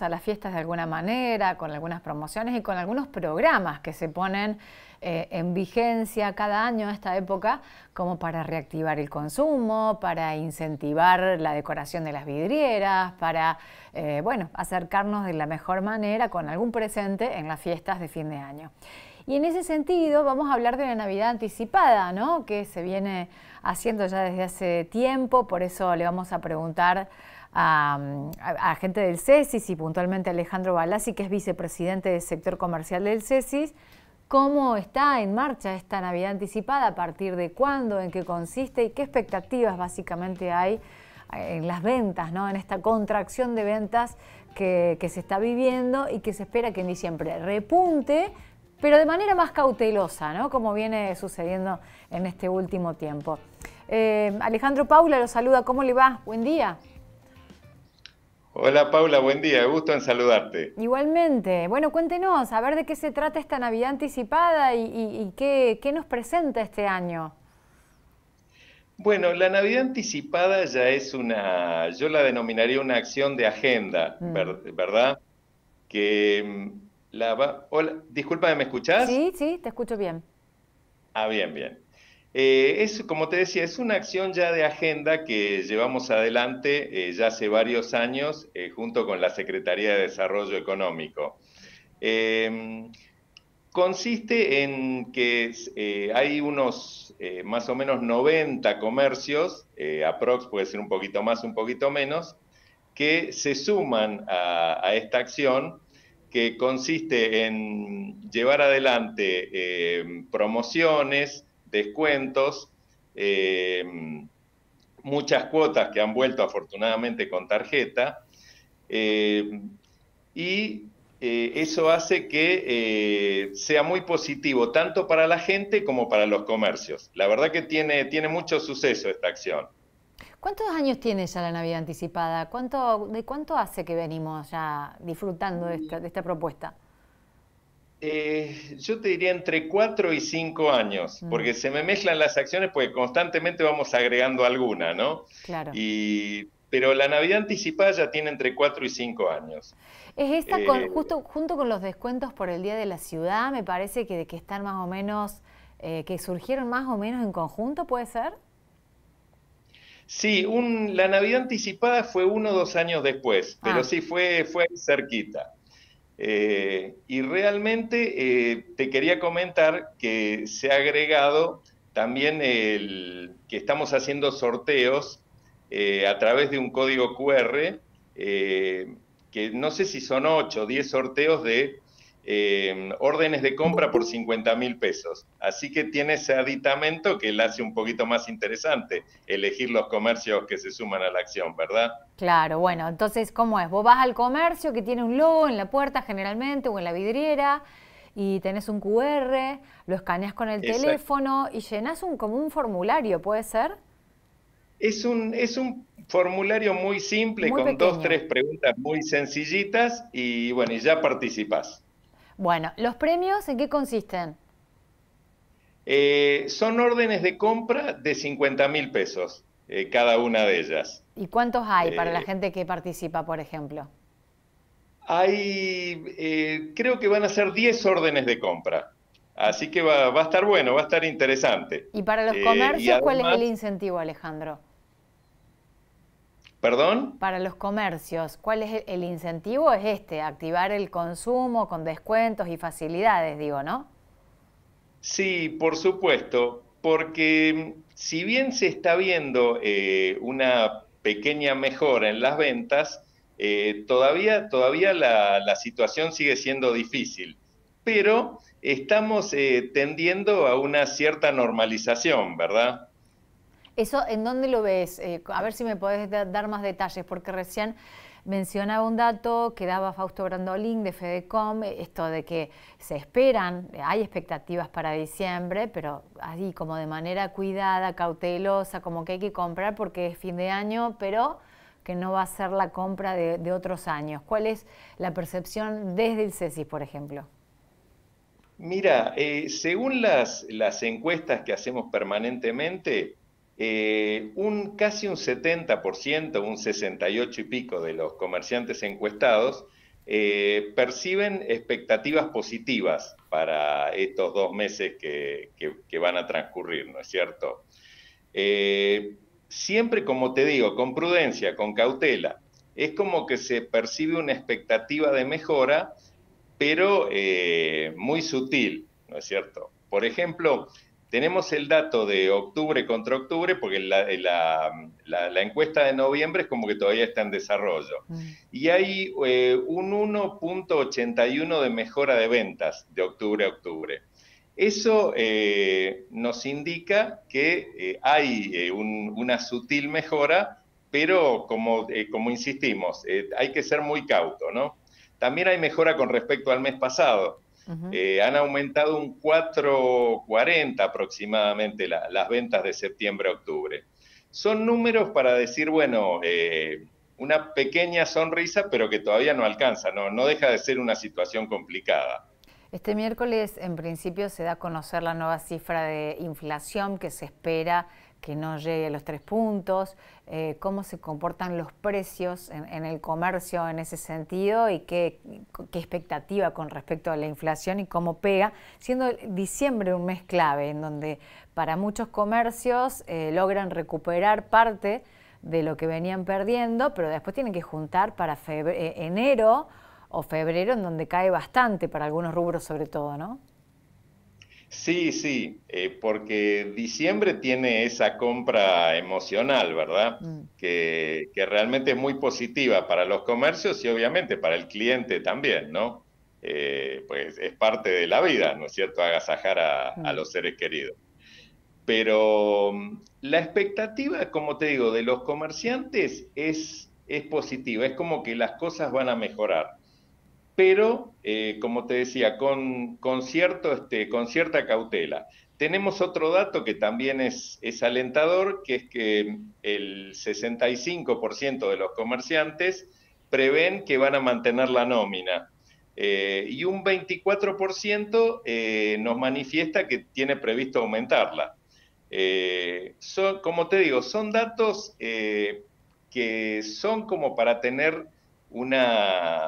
a las fiestas de alguna manera, con algunas promociones y con algunos programas que se ponen eh, en vigencia cada año a esta época, como para reactivar el consumo, para incentivar la decoración de las vidrieras, para eh, bueno, acercarnos de la mejor manera con algún presente en las fiestas de fin de año. Y en ese sentido vamos a hablar de la Navidad anticipada, ¿no? que se viene haciendo ya desde hace tiempo, por eso le vamos a preguntar a, gente del CESIS y puntualmente a Alejandro Balassi, que es vicepresidente del sector comercial del CESIS, cómo está en marcha esta Navidad anticipada, a partir de cuándo, en qué consiste y qué expectativas básicamente hay eh, en las ventas, ¿no? en esta contracción de ventas que, se está viviendo y que se espera que en diciembre repunte, pero de manera más cautelosa, como viene sucediendo en este último tiempo. Eh, Alejandro Paula lo saluda, ¿cómo le va? Buen día. Hola Paula, buen día, gusto en saludarte. Igualmente, bueno, cuéntenos, a ver de qué se trata esta Navidad anticipada y, qué, nos presenta este año. Bueno, la Navidad anticipada ya es una, yo la denominaría una acción de agenda, mm. ¿verdad? Que mm, la va, hola, disculpa, ¿me escuchás? Sí, sí, te escucho bien. Ah, bien, bien. Eh, es, como te decía, es una acción ya de agenda que llevamos adelante eh, ya hace varios años eh, junto con la Secretaría de Desarrollo Económico. Em, consiste en que hay unos más o menos 90 comercios, aprox puede ser un poquito más, un poquito menos, que se suman a esta acción que consiste en llevar adelante em, promociones, descuentos, eh, muchas cuotas que han vuelto afortunadamente con tarjeta, eh, y eh, eso hace que sea muy positivo tanto para la gente como para los comercios. La verdad que tiene, tiene mucho suceso esta acción. ¿Cuántos años tiene ya la Navidad anticipada? ¿De cuánto hace que venimos ya disfrutando de esta propuesta? Eh, yo te diría entre cuatro y cinco años, mm. porque se me mezclan las acciones porque constantemente vamos agregando alguna, ¿no? Claro. pero la Navidad anticipada ya tiene entre 4 y 5 años. Es esta, eh, justo junto con los descuentos por el Día de la Ciudad, me parece que, que están más o menos, eh, que surgieron más o menos en conjunto, ¿puede ser? Sí, la Navidad anticipada fue uno o dos años después, pero ah. sí fue, fue cerquita. Eh, y realmente eh, te quería comentar que se ha agregado también el, que estamos haciendo sorteos eh, a través de un código QR, que no sé si son 8 o 10 sorteos de eh, órdenes de compra por 50 mil pesos. Así que tiene ese aditamento que le hace un poquito más interesante elegir los comercios que se suman a la acción, ¿verdad? Claro, bueno, entonces, ¿cómo es? Vos vas al comercio que tiene un logo en la puerta generalmente o en la vidriera y tenés un QR, lo escaneas con el teléfono y llenás un, como un formulario, ¿puede ser? Es un, es un formulario muy simple, con dos, tres preguntas muy sencillitas y bueno, y ya participás. Bueno, ¿los premios en qué consisten? Eh, son órdenes de compra de 50 mil pesos, eh, cada una de ellas. ¿Y cuántos hay para la eh, gente que participa, por ejemplo? Hay, creo que van a ser 10 órdenes de compra. Así que va, a estar bueno, va a estar interesante. ¿Y para los comercios cuál es el incentivo, Alejandro? ¿Perdón? Para los comercios, ¿cuál es el, incentivo? Es este, activar el consumo con descuentos y facilidades, digo, ¿no? Sí, por supuesto, porque mm, si bien se está viendo eh, una pequeña mejora en las ventas, eh, todavía, todavía la, situación sigue siendo difícil, pero estamos eh, tendiendo a una cierta normalización, ¿verdad? ¿Eso en dónde lo ves? Eh, a ver si me podés dar más detalles, porque recién mencionaba un dato que daba Fausto Brandolín de FEDECOM, eh, esto de que se esperan, hay expectativas para diciembre, pero así como de manera cuidada, cautelosa, como que hay que comprar porque es fin de año, pero que no va a ser la compra de, otros años. ¿Cuál es la percepción desde el CESIS, por ejemplo? Mira, eh, según las encuestas que hacemos permanentemente, eh, un casi un 70%, un 68 y pico de los comerciantes encuestados eh, perciben expectativas positivas para estos dos meses que, van a transcurrir, ¿no es cierto? Eh, siempre, como te digo, con prudencia, con cautela, es como que se percibe una expectativa de mejora, pero muy sutil, ¿no es cierto? Por ejemplo, tenemos el dato de octubre contra octubre, porque eh, la, encuesta de noviembre es como que todavía está en desarrollo. Mm. Y hay eh, un 1.81 de mejora de ventas de octubre a octubre. Eso eh, nos indica que hay una sutil mejora, pero como, como insistimos, hay que ser muy cauto, ¿no? También hay mejora con respecto al mes pasado. Eh, han aumentado un 4,40 aproximadamente las ventas de septiembre a octubre. Son números para decir, bueno, eh, una pequeña sonrisa, pero que todavía no alcanza, no deja de ser una situación complicada. Este miércoles, en principio, se da a conocer la nueva cifra de inflación que se espera que no llegue a los tres puntos, eh, cómo se comportan los precios en, el comercio en ese sentido y qué, expectativa con respecto a la inflación y cómo pega, siendo diciembre un mes clave en donde para muchos comercios eh, logran recuperar parte de lo que venían perdiendo, pero después tienen que juntar para eh, enero o febrero, en donde cae bastante para algunos rubros sobre todo, ¿no? Sí, sí, eh, porque diciembre tiene esa compra emocional, ¿verdad? Mm. Que, realmente es muy positiva para los comercios y obviamente para el cliente también, ¿no? Eh, pues es parte de la vida, ¿no es cierto? Agasajar a, a mm. los seres queridos. Pero mm, la expectativa, como te digo, de los comerciantes es positiva, es como que las cosas van a mejorar pero eh, como te decía, con, este, con cierta cautela. Tenemos otro dato que también es, alentador, que es que el 65% de los comerciantes prevén que van a mantener la nómina. Eh, y un 24% eh, nos manifiesta que tiene previsto aumentarla. como te digo, son datos que son como para tener una,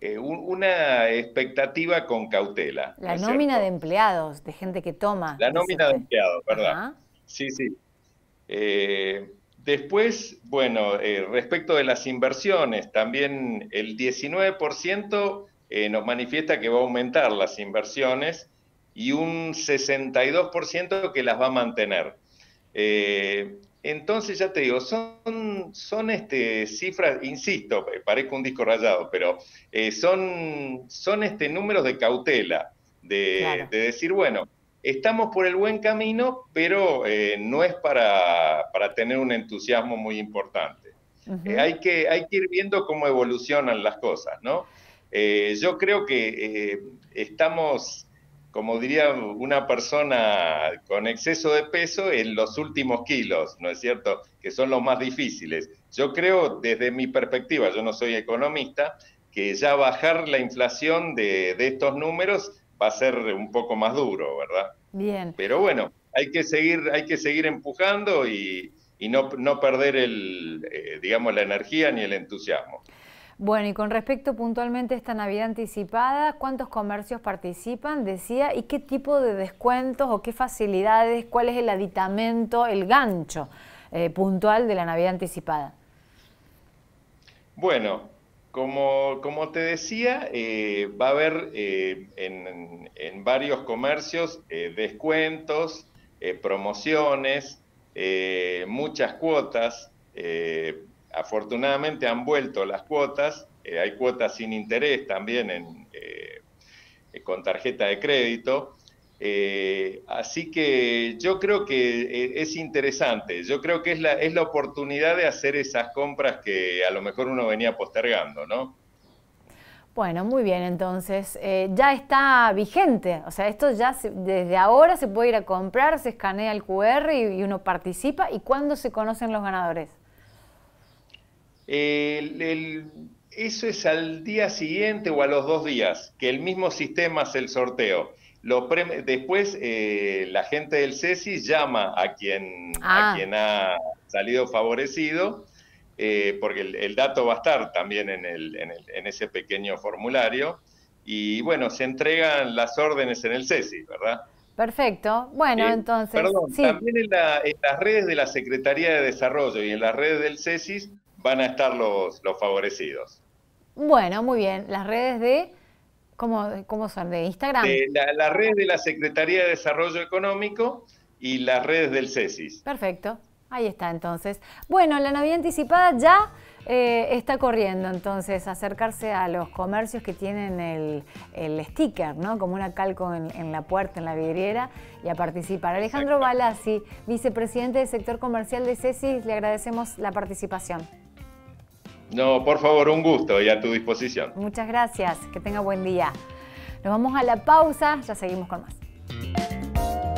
eh, una expectativa con cautela. La nómina de empleados, de gente que toma. La nómina de empleados, ¿verdad? Sí, sí. Eh, después, bueno, eh, respecto de las inversiones, también el 19% nos manifiesta que va a aumentar las inversiones y un 62% que las va a mantener. Eh, entonces, ya te digo, son, son este, cifras, insisto, eh, parezco un disco rayado, pero eh, son, son este, números de cautela, de, decir, bueno, estamos por el buen camino, pero eh, no es para, tener un entusiasmo muy importante. hay, que, hay que ir viendo cómo evolucionan las cosas, ¿no? yo creo que estamos como diría una persona con exceso de peso, en los últimos kilos, ¿no es cierto? Que son los más difíciles. Yo creo, desde mi perspectiva, yo no soy economista, que ya bajar la inflación de, estos números va a ser un poco más duro, ¿verdad? Bien. Pero bueno, hay que seguir, hay que seguir empujando y, no, perder el, eh, digamos, la energía ni el entusiasmo. Bueno, y con respecto puntualmente a esta Navidad anticipada, ¿cuántos comercios participan? Decía, ¿y qué tipo de descuentos o qué facilidades, cuál es el aditamento, el gancho eh, puntual de la Navidad anticipada? Bueno, como, te decía, eh, va a haber eh, en, varios comercios descuentos, promociones, muchas cuotas. Afortunadamente han vuelto las cuotas, eh, hay cuotas sin interés también eh, eh, con tarjeta de crédito. así que yo creo que es interesante, yo creo que es la, es la oportunidad de hacer esas compras que a lo mejor uno venía postergando, ¿no? Bueno, muy bien, entonces ya está vigente, o sea, esto ya desde ahora se puede ir a comprar, se escanea el QR y uno participa. ¿Y cuándo se conocen los ganadores? eso es al día siguiente o a los dos días, que el mismo sistema hace el sorteo. después eh, la gente del CESI llama a quien, ah. quien ha salido favorecido, eh, porque el, dato va a estar también en, ese pequeño formulario. Y bueno, se entregan las órdenes en el CESI, ¿verdad? Perfecto. Bueno, eh, entonces. también en, en, las redes de la Secretaría de Desarrollo y en las redes del CESIS van a estar los, los favorecidos. Bueno, muy bien. Las redes de... ¿Cómo, cómo son? ¿De Instagram? la, red de la Secretaría de Desarrollo Económico y las redes del CESIS. Perfecto. Ahí está entonces. Bueno, la Navidad anticipada ya eh, está corriendo entonces, acercarse a los comercios que tienen el, sticker, ¿no? Como una calco en, la puerta, en la vidriera, y a participar. Alejandro Balassi, vicepresidente del sector comercial de CESIS, le agradecemos la participación. No, por favor, un gusto y a tu disposición. Muchas gracias, que tenga buen día. Nos vamos a la pausa, ya seguimos con más.